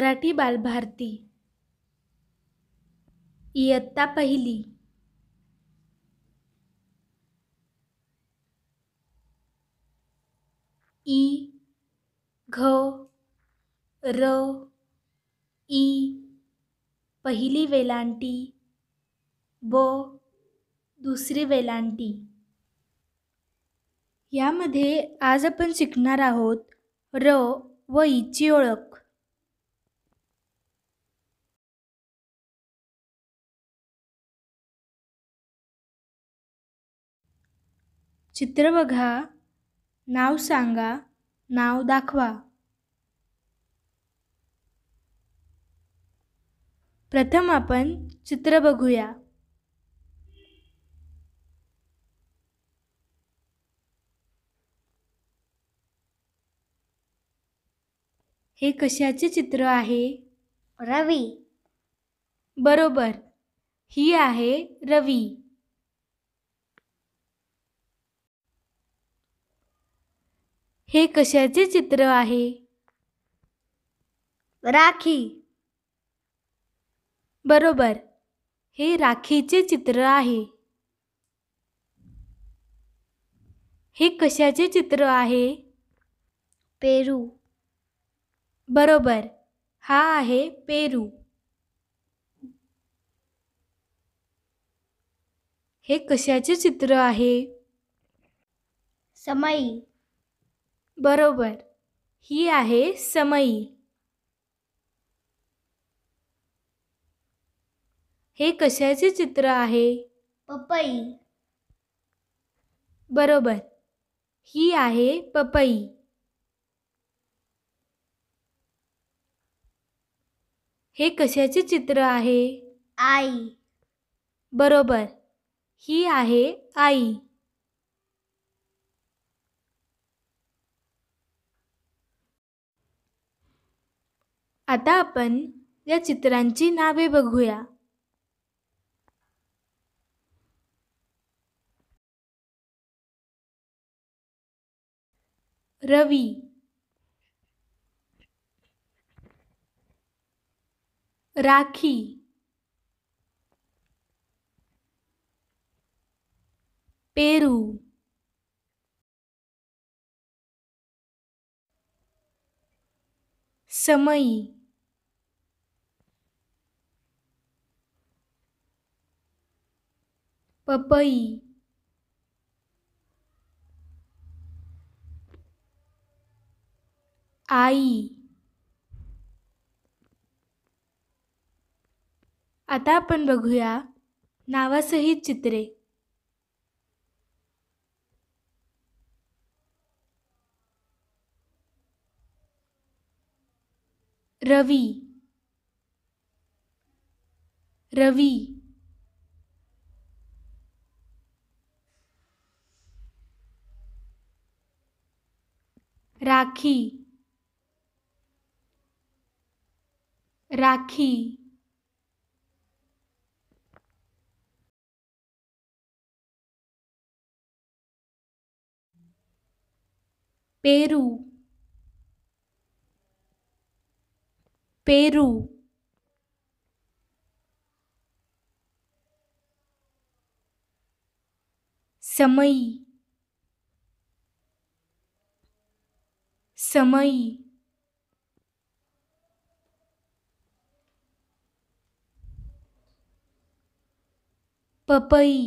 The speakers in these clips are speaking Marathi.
मराठी बालभारती इयत्ता पहिली ई घ र ई पहिली वेलांटी ब, दुसरी वेलांटी यामध्ये आज आपण शिकणार आहोत र व ईची ओळख चित्र बघा नाव सांगा नाव दाखवा प्रथम आपण चित्र बघूया हे कशाचे चित्र आहे रवी बरोबर ही आहे रवी हे कशाचे चित्र आहे राखी बरोबर हे राखीचे चित्र आहे हे कशाचे चित्र आहे पेरू बरोबर हा आहे पेरू हे कशाचे चित्र आहे समई बरोबर ही आहे समई हे कशाचे चित्र आहे पपई बरोबर ही आहे पपई हे कशाचे चित्र आहे आई बरोबर ही आहे आई आता आपण या चित्रांची नावे बघूया रवी राखी पेरू समई पपई आई आता आपण बघूया नावासहित चित्रे रवी रवी राखी राखी पेरू पेरू समयी, સમયી પપઈ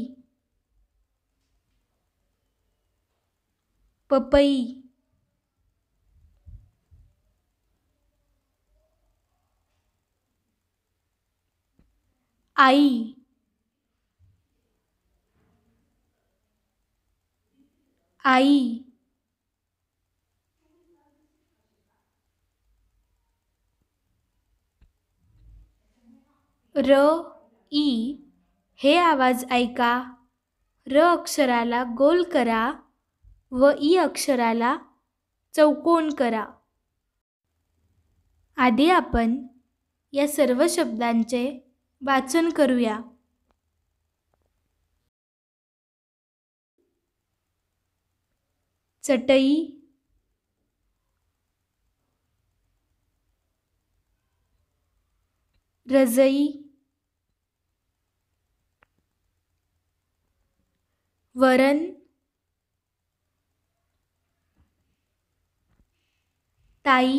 પપઈ आई आई र ई हे आवाज ऐका र अक्षराला गोल करा व ई अक्षराला चौकोन करा आधी आपण या सर्व शब्दांचे वाचन करूया चटई रजई वरण ताई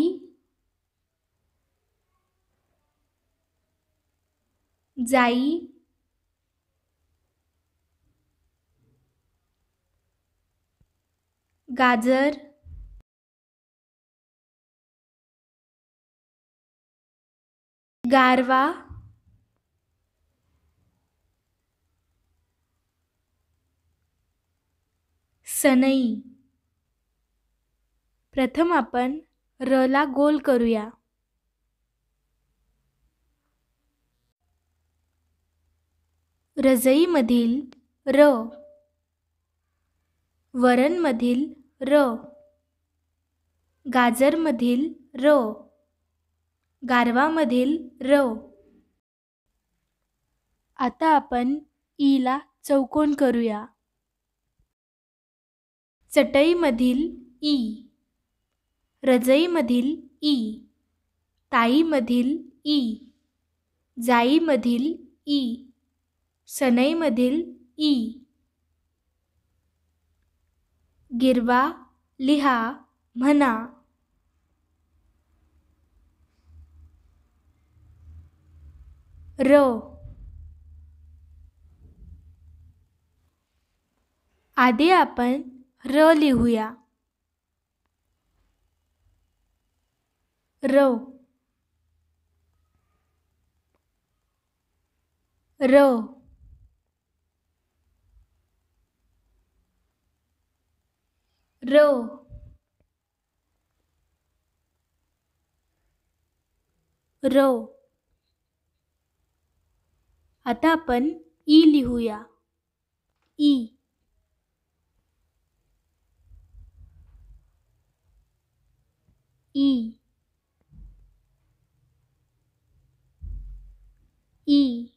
जाई गाजर गारवा सनई प्रथम आपण र ला गोल करूया रजईमधील र वरणमधील र गाजरमधील र गारवामधील र आता आपण ईला चौकोन करूया चटईमधील ई रजईमधील ई ताईमधील ई जाईमधील ई सनईमधील ई गिरवा लिहा म्हणा र आधी आपण र लिहूया र र र र आता आपण ई लिहूया ई E E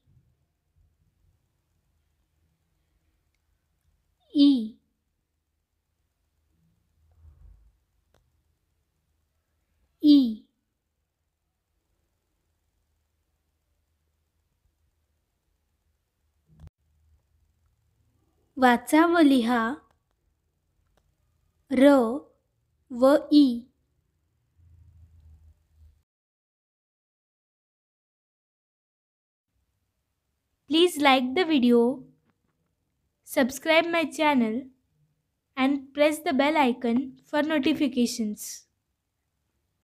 E E वाचा व लिहा र व ई Please like the video, subscribe my channel and press the bell icon for notifications.